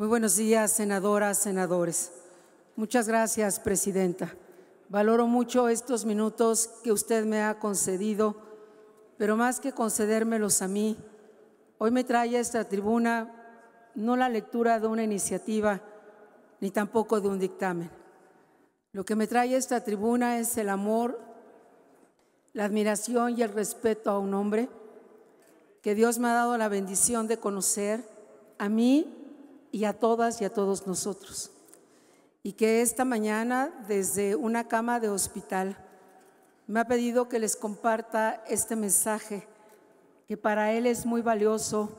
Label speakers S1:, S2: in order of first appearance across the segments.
S1: Muy buenos días, senadoras, senadores. Muchas gracias, presidenta. Valoro mucho estos minutos que usted me ha concedido, pero más que concedérmelos a mí, hoy me trae a esta tribuna no la lectura de una iniciativa, ni tampoco de un dictamen. Lo que me trae a esta tribuna es el amor, la admiración y el respeto a un hombre que Dios me ha dado la bendición de conocer a mí y a todas y a todos nosotros. Y que esta mañana, desde una cama de hospital, me ha pedido que les comparta este mensaje, que para él es muy valioso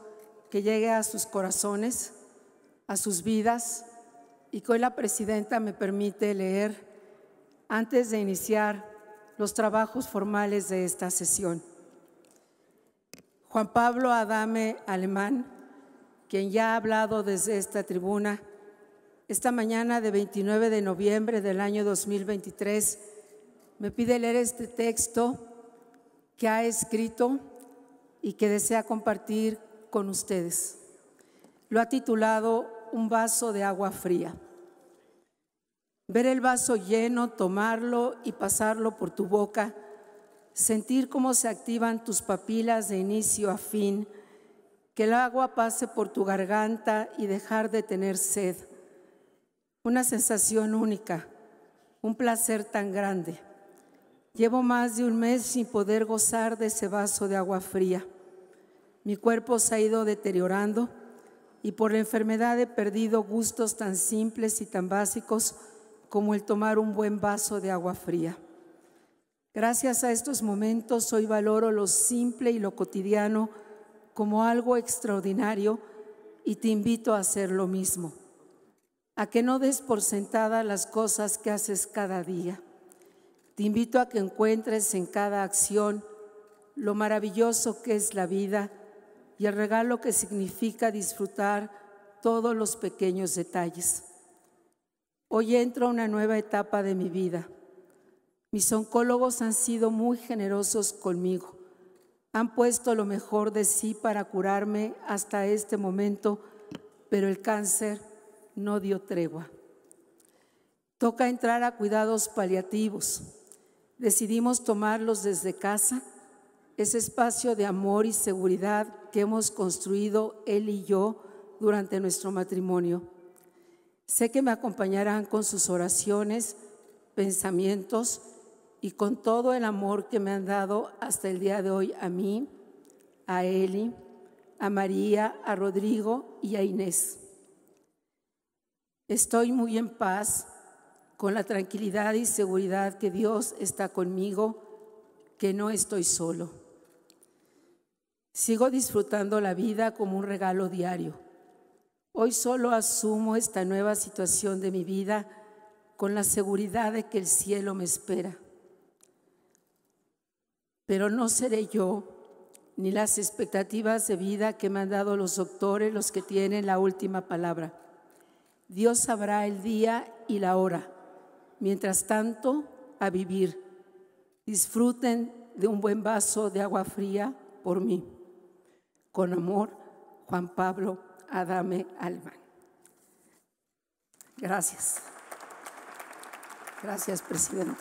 S1: que llegue a sus corazones, a sus vidas, y que hoy la presidenta me permite leer antes de iniciar los trabajos formales de esta sesión. Juan Pablo Adame Alemán quien ya ha hablado desde esta tribuna, esta mañana de 29 de noviembre del año 2023, me pide leer este texto que ha escrito y que desea compartir con ustedes. Lo ha titulado Un vaso de agua fría. Ver el vaso lleno, tomarlo y pasarlo por tu boca, sentir cómo se activan tus papilas de inicio a fin, el agua pase por tu garganta y dejar de tener sed. Una sensación única, un placer tan grande. Llevo más de un mes sin poder gozar de ese vaso de agua fría. Mi cuerpo se ha ido deteriorando y por la enfermedad he perdido gustos tan simples y tan básicos como el tomar un buen vaso de agua fría. Gracias a estos momentos hoy valoro lo simple y lo cotidiano como algo extraordinario y te invito a hacer lo mismo, a que no des por sentada las cosas que haces cada día. Te invito a que encuentres en cada acción lo maravilloso que es la vida y el regalo que significa disfrutar todos los pequeños detalles. Hoy entro a una nueva etapa de mi vida. Mis oncólogos han sido muy generosos conmigo han puesto lo mejor de sí para curarme hasta este momento, pero el cáncer no dio tregua. Toca entrar a cuidados paliativos. Decidimos tomarlos desde casa, ese espacio de amor y seguridad que hemos construido él y yo durante nuestro matrimonio. Sé que me acompañarán con sus oraciones, pensamientos y con todo el amor que me han dado hasta el día de hoy a mí, a Eli, a María, a Rodrigo y a Inés. Estoy muy en paz con la tranquilidad y seguridad que Dios está conmigo, que no estoy solo. Sigo disfrutando la vida como un regalo diario. Hoy solo asumo esta nueva situación de mi vida con la seguridad de que el cielo me espera pero no seré yo, ni las expectativas de vida que me han dado los doctores los que tienen la última palabra. Dios sabrá el día y la hora. Mientras tanto, a vivir. Disfruten de un buen vaso de agua fría por mí. Con amor, Juan Pablo Adame Alman. Gracias. Gracias, Presidenta.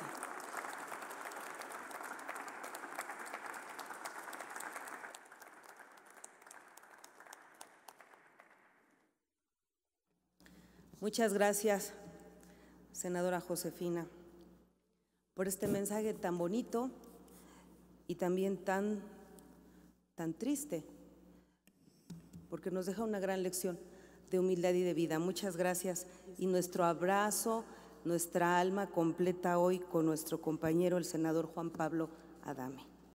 S2: Muchas gracias, senadora Josefina, por este mensaje tan bonito y también tan, tan triste, porque nos deja una gran lección de humildad y de vida. Muchas gracias y nuestro abrazo, nuestra alma completa hoy con nuestro compañero, el senador Juan Pablo Adame.